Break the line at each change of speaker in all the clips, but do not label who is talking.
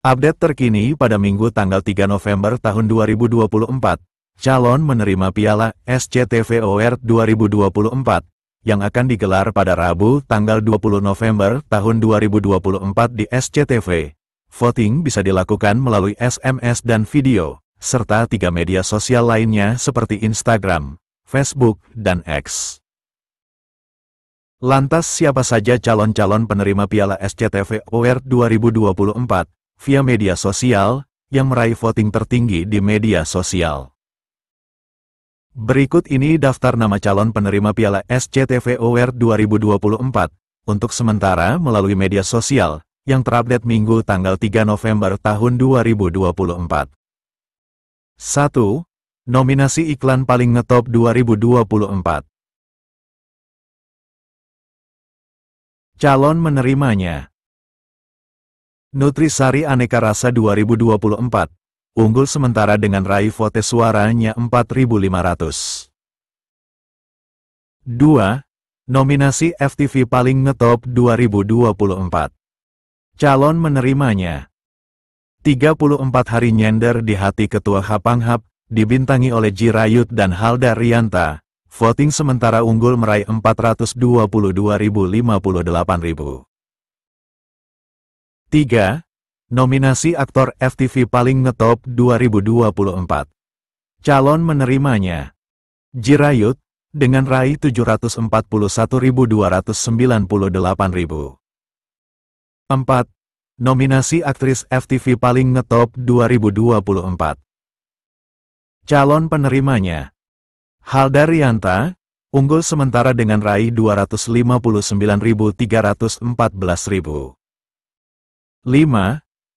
Update terkini pada Minggu tanggal 3 November tahun 2024, calon menerima piala SCTV Award 2024 yang akan digelar pada Rabu tanggal 20 November tahun 2024 di SCTV. Voting bisa dilakukan melalui SMS dan video, serta tiga media sosial lainnya seperti Instagram, Facebook, dan X. Lantas siapa saja calon-calon penerima piala SCTV Award 2024? via media sosial, yang meraih voting tertinggi di media sosial. Berikut ini daftar nama calon penerima Piala SCTV Award 2024, untuk sementara melalui media sosial, yang terupdate minggu tanggal 3 November tahun 2024. 1. Nominasi iklan paling ngetop 2024 Calon menerimanya Nutrisari Aneka Rasa 2024. Unggul sementara dengan raih vote suaranya 4.500. 2. Nominasi FTV paling ngetop 2024. Calon menerimanya. 34 hari nyender di hati Ketua Hapanghap, dibintangi oleh Jirayut dan Halda Rianta. Voting sementara unggul meraih 422.058.000. 3. Nominasi aktor FTV paling ngetop 2024. Calon menerimanya. Jirayut, dengan raih 741.298.000. 4. Nominasi aktris FTV paling ngetop 2024. Calon penerimanya. Rianta unggul sementara dengan raih 259.314.000. 5.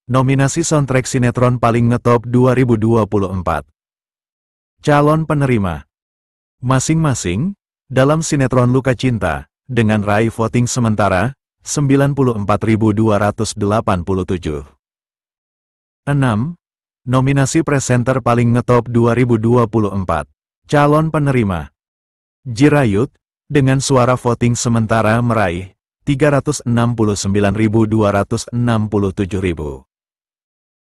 Nominasi soundtrack sinetron paling ngetop 2024. Calon penerima. Masing-masing, dalam sinetron Luka Cinta, dengan rai voting sementara, 94.287. 6. Nominasi presenter paling ngetop 2024. Calon penerima. Jirayut, dengan suara voting sementara meraih 369.267.000.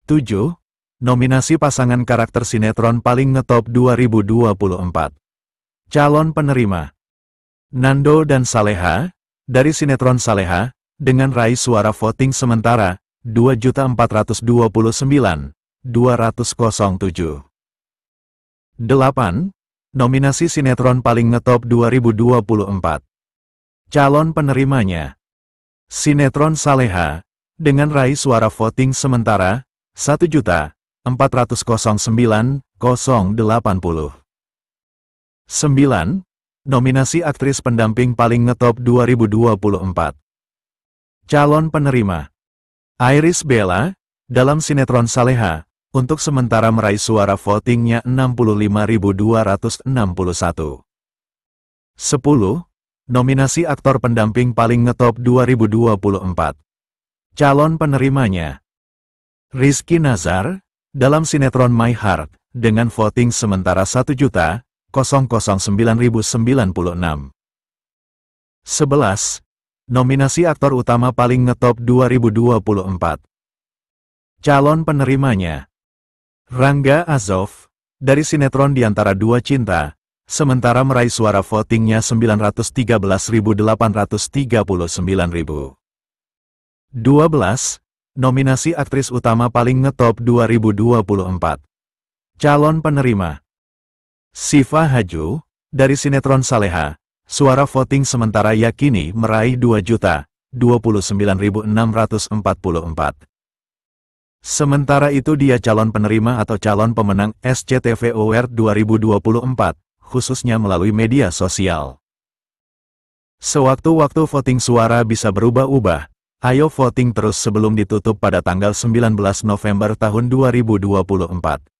7. Nominasi pasangan karakter sinetron paling ngetop 2024. Calon penerima Nando dan Saleha, dari sinetron Saleha, dengan raih suara voting sementara 2.429.207. 8. Nominasi sinetron paling ngetop 2024 calon penerimanya. Sinetron Saleha, dengan raih suara voting sementara, 1.409.080. 9. Nominasi aktris pendamping paling ngetop 2024. Calon penerima Iris Bella, dalam sinetron Saleha, untuk sementara meraih suara votingnya 65.261. 10. Nominasi aktor pendamping paling ngetop 2024. Calon penerimanya. Rizky Nazar, dalam sinetron My Heart, dengan voting sementara 1.009.096. 11. Nominasi aktor utama paling ngetop 2024. Calon penerimanya. Rangga Azov, dari sinetron Di Antara Dua Cinta, sementara meraih suara votingnya 913.839.000. 12. Nominasi aktris utama paling ngetop 2024. Calon penerima. Siva Haju, dari sinetron Saleha, suara voting sementara yakini meraih 2 juta, 29.644. Sementara itu dia calon penerima atau calon pemenang SCTV Award 2024, khususnya melalui media sosial. Sewaktu-waktu voting suara bisa berubah-ubah, ayo voting terus sebelum ditutup pada tanggal 19 November tahun 2024.